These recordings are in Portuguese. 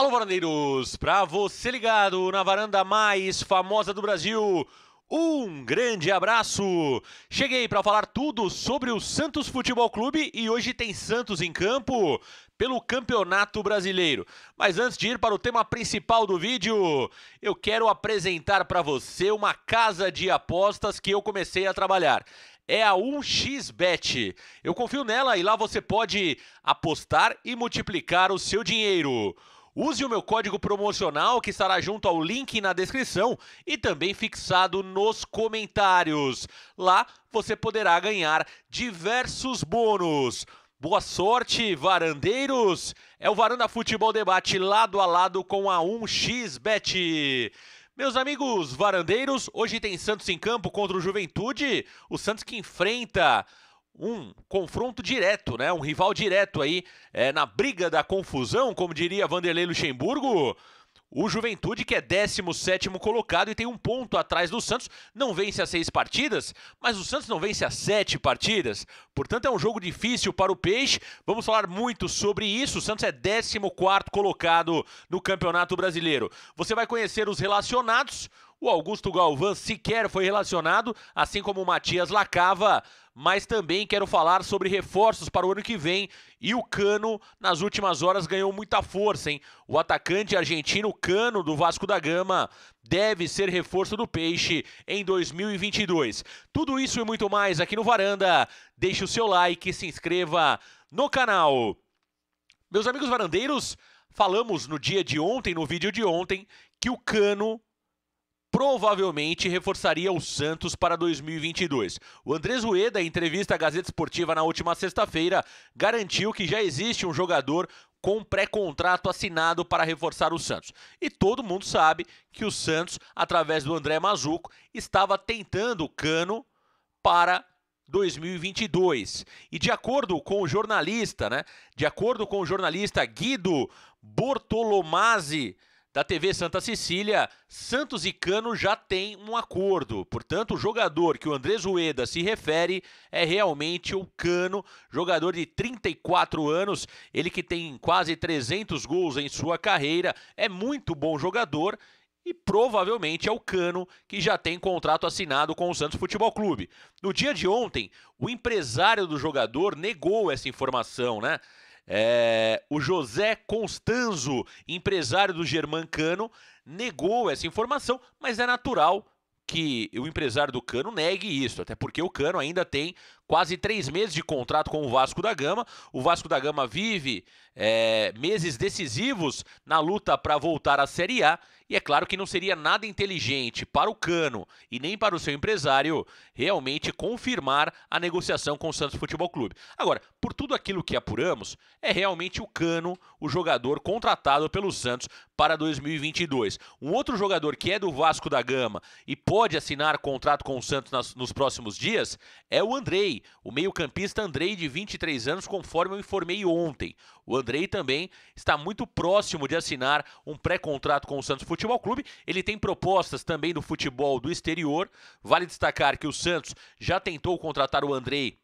Alô, varandeiros! Pra você ligado na varanda mais famosa do Brasil, um grande abraço! Cheguei para falar tudo sobre o Santos Futebol Clube e hoje tem Santos em campo pelo Campeonato Brasileiro. Mas antes de ir para o tema principal do vídeo, eu quero apresentar para você uma casa de apostas que eu comecei a trabalhar é a 1xBet. Eu confio nela e lá você pode apostar e multiplicar o seu dinheiro. Use o meu código promocional que estará junto ao link na descrição e também fixado nos comentários. Lá você poderá ganhar diversos bônus. Boa sorte, varandeiros! É o Varanda Futebol Debate lado a lado com a 1xBet. Meus amigos varandeiros, hoje tem Santos em campo contra o Juventude. O Santos que enfrenta um confronto direto, né? Um rival direto aí é, na briga da confusão, como diria Vanderlei Luxemburgo. O Juventude, que é 17 colocado e tem um ponto atrás do Santos, não vence as seis partidas, mas o Santos não vence as sete partidas. Portanto, é um jogo difícil para o Peixe. Vamos falar muito sobre isso. O Santos é 14 colocado no Campeonato Brasileiro. Você vai conhecer os relacionados. O Augusto Galvão sequer foi relacionado, assim como o Matias Lacava mas também quero falar sobre reforços para o ano que vem. E o Cano, nas últimas horas, ganhou muita força, hein? O atacante argentino Cano, do Vasco da Gama, deve ser reforço do Peixe em 2022. Tudo isso e muito mais aqui no Varanda. Deixe o seu like, se inscreva no canal. Meus amigos varandeiros, falamos no dia de ontem, no vídeo de ontem, que o Cano provavelmente reforçaria o Santos para 2022. O Andrés Rueda, em entrevista à Gazeta Esportiva na última sexta-feira, garantiu que já existe um jogador com pré-contrato assinado para reforçar o Santos. E todo mundo sabe que o Santos, através do André Mazuco, estava tentando o cano para 2022. E de acordo com o jornalista, né? De acordo com o jornalista Guido Bortolomazzi, da TV Santa Cecília, Santos e Cano já têm um acordo. Portanto, o jogador que o André Zueda se refere é realmente o Cano, jogador de 34 anos, ele que tem quase 300 gols em sua carreira, é muito bom jogador e provavelmente é o Cano que já tem contrato assinado com o Santos Futebol Clube. No dia de ontem, o empresário do jogador negou essa informação, né? É, o José Constanzo, empresário do Germán Cano, negou essa informação, mas é natural que o empresário do Cano negue isso, até porque o Cano ainda tem quase três meses de contrato com o Vasco da Gama. O Vasco da Gama vive é, meses decisivos na luta para voltar à Série A. E é claro que não seria nada inteligente para o Cano e nem para o seu empresário realmente confirmar a negociação com o Santos Futebol Clube. Agora, por tudo aquilo que apuramos, é realmente o Cano o jogador contratado pelo Santos para 2022. Um outro jogador que é do Vasco da Gama e pode assinar contrato com o Santos nas, nos próximos dias é o Andrei, o meio-campista Andrei de 23 anos, conforme eu informei ontem. O Andrei também está muito próximo de assinar um pré-contrato com o Santos Futebol Clube. Ele tem propostas também do futebol do exterior. Vale destacar que o Santos já tentou contratar o Andrei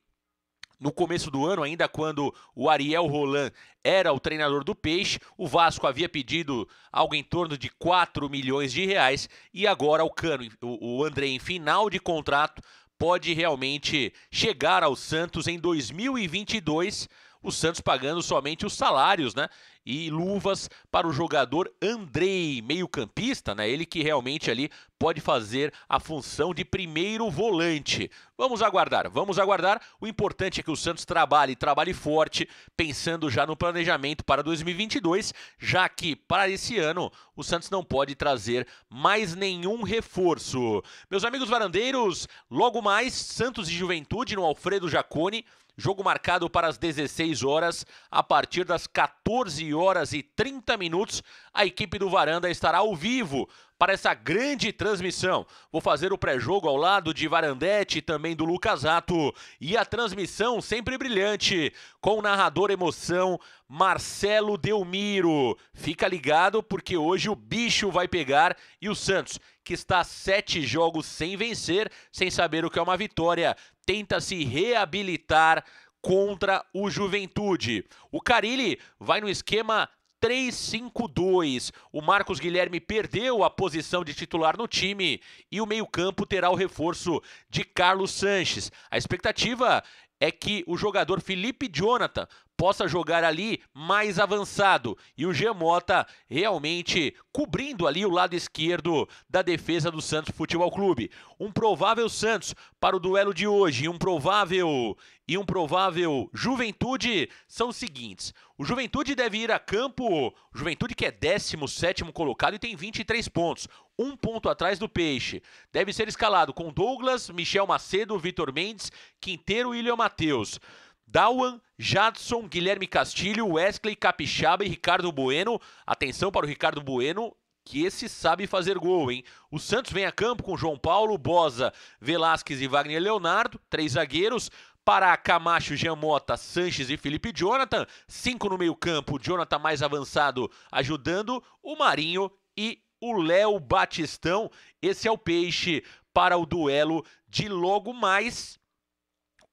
no começo do ano, ainda quando o Ariel Roland era o treinador do Peixe, o Vasco havia pedido algo em torno de 4 milhões de reais e agora o Cano, o André em final de contrato pode realmente chegar ao Santos em 2022, o Santos pagando somente os salários, né? e luvas para o jogador Andrei, meio-campista, né? Ele que realmente ali pode fazer a função de primeiro volante. Vamos aguardar, vamos aguardar. O importante é que o Santos trabalhe, trabalhe forte, pensando já no planejamento para 2022, já que para esse ano o Santos não pode trazer mais nenhum reforço. Meus amigos varandeiros, logo mais Santos e Juventude no Alfredo Jaconi. Jogo marcado para as 16 horas, a partir das 14 horas e 30 minutos, a equipe do Varanda estará ao vivo para essa grande transmissão. Vou fazer o pré-jogo ao lado de Varandete, também do Lucas Ato, e a transmissão sempre brilhante, com o narrador emoção Marcelo Delmiro. Fica ligado porque hoje o bicho vai pegar e o Santos, que está sete jogos sem vencer, sem saber o que é uma vitória, tenta se reabilitar contra o Juventude. O Carilli vai no esquema 3-5-2. O Marcos Guilherme perdeu a posição de titular no time e o meio-campo terá o reforço de Carlos Sanches. A expectativa é que o jogador Felipe Jonathan possa jogar ali mais avançado. E o Gemota realmente cobrindo ali o lado esquerdo da defesa do Santos Futebol Clube. Um provável Santos para o duelo de hoje, um provável e um provável Juventude são os seguintes. O Juventude deve ir a campo, Juventude que é 17 colocado e tem 23 pontos, um ponto atrás do Peixe. Deve ser escalado com Douglas, Michel Macedo, Vitor Mendes, Quinteiro e William Matheus. Dawan, Jadson, Guilherme Castilho, Wesley Capixaba e Ricardo Bueno. Atenção para o Ricardo Bueno, que esse sabe fazer gol, hein? O Santos vem a campo com João Paulo, Bosa, Velasquez e Wagner Leonardo, três zagueiros. para Camacho, Giamota, Sanches e Felipe Jonathan. Cinco no meio-campo, Jonathan mais avançado ajudando. O Marinho e o Léo Batistão. Esse é o peixe para o duelo de logo mais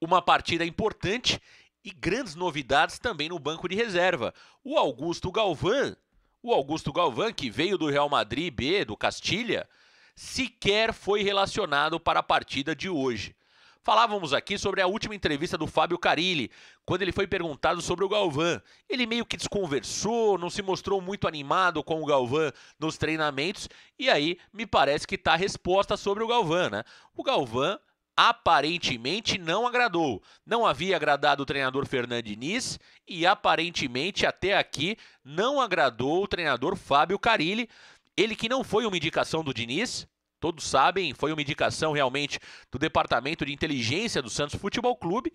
uma partida importante e grandes novidades também no banco de reserva. O Augusto Galvão, o Augusto Galvão que veio do Real Madrid B, do Castilha, sequer foi relacionado para a partida de hoje. Falávamos aqui sobre a última entrevista do Fábio Carilli, quando ele foi perguntado sobre o Galvão. Ele meio que desconversou, não se mostrou muito animado com o Galvão nos treinamentos, e aí me parece que está a resposta sobre o Galvão, né? O Galvão aparentemente não agradou. Não havia agradado o treinador Fernando Diniz e aparentemente até aqui não agradou o treinador Fábio Carilli. Ele que não foi uma indicação do Diniz, todos sabem, foi uma indicação realmente do Departamento de Inteligência do Santos Futebol Clube.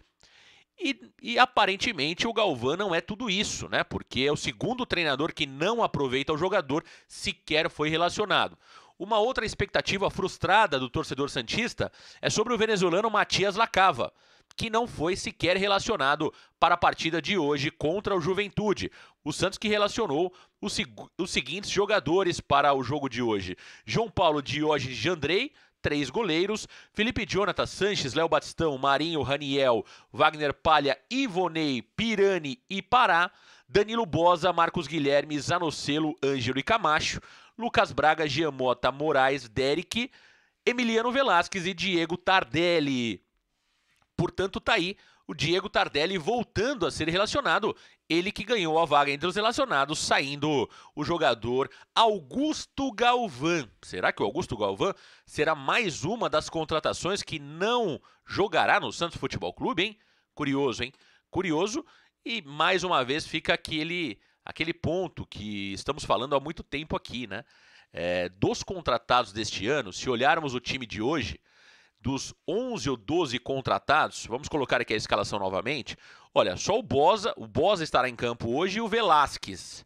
E, e aparentemente o Galvão não é tudo isso, né? Porque é o segundo treinador que não aproveita o jogador, sequer foi relacionado. Uma outra expectativa frustrada do torcedor Santista é sobre o venezuelano Matias Lacava, que não foi sequer relacionado para a partida de hoje contra o Juventude. O Santos que relacionou os, os seguintes jogadores para o jogo de hoje: João Paulo Dioges, de Andrei, três goleiros, Felipe Jonathan, Sanches, Léo Batistão, Marinho, Raniel, Wagner Palha, Ivonei, Pirani e Pará, Danilo Bosa, Marcos Guilherme, Zanocelo, Ângelo e Camacho, Lucas Braga, Giamota, Moraes, Derek, Emiliano Velasquez e Diego Tardelli. Portanto, tá aí o Diego Tardelli voltando a ser relacionado. Ele que ganhou a vaga entre os relacionados, saindo o jogador Augusto Galvão. Será que o Augusto Galvão será mais uma das contratações que não jogará no Santos Futebol Clube, hein? Curioso, hein? Curioso. E mais uma vez fica aquele aquele ponto que estamos falando há muito tempo aqui, né? É, dos contratados deste ano, se olharmos o time de hoje, dos 11 ou 12 contratados, vamos colocar aqui a escalação novamente. Olha, só o Bosa, o Bosa estará em campo hoje e o Velasquez,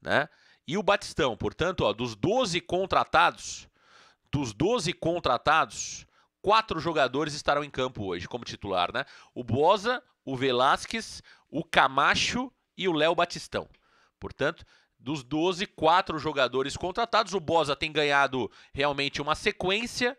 né? E o Batistão, portanto, ó, dos 12 contratados, dos 12 contratados, quatro jogadores estarão em campo hoje como titular, né? O Bosa, o Velasquez, o Camacho e o Léo Batistão. Portanto, dos 12, quatro jogadores contratados. O Bosa tem ganhado realmente uma sequência.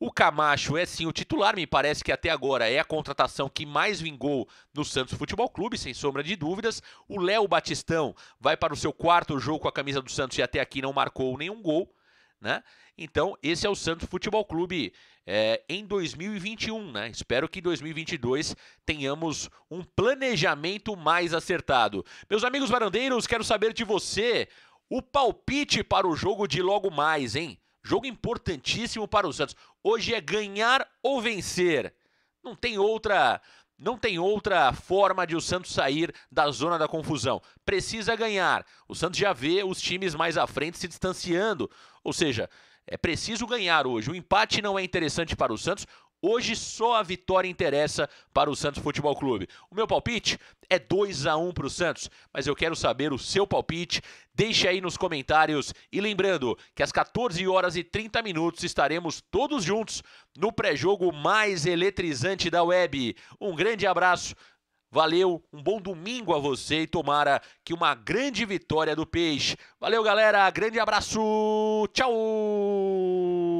O Camacho é sim o titular, me parece que até agora é a contratação que mais vingou no Santos Futebol Clube, sem sombra de dúvidas. O Léo Batistão vai para o seu quarto jogo com a camisa do Santos e até aqui não marcou nenhum gol, né? Então, esse é o Santos Futebol Clube é, em 2021, né? Espero que em 2022 tenhamos um planejamento mais acertado. Meus amigos varandeiros, quero saber de você o palpite para o jogo de logo mais, hein? Jogo importantíssimo para o Santos. Hoje é ganhar ou vencer. Não tem outra, não tem outra forma de o Santos sair da zona da confusão. Precisa ganhar. O Santos já vê os times mais à frente se distanciando, ou seja, é preciso ganhar hoje. O empate não é interessante para o Santos. Hoje só a vitória interessa para o Santos Futebol Clube. O meu palpite é 2 a 1 para o Santos, mas eu quero saber o seu palpite. Deixe aí nos comentários e lembrando que às 14 horas e 30 minutos estaremos todos juntos no pré-jogo mais eletrizante da web. Um grande abraço. Valeu, um bom domingo a você e tomara que uma grande vitória do Peixe. Valeu, galera. Grande abraço. Tchau.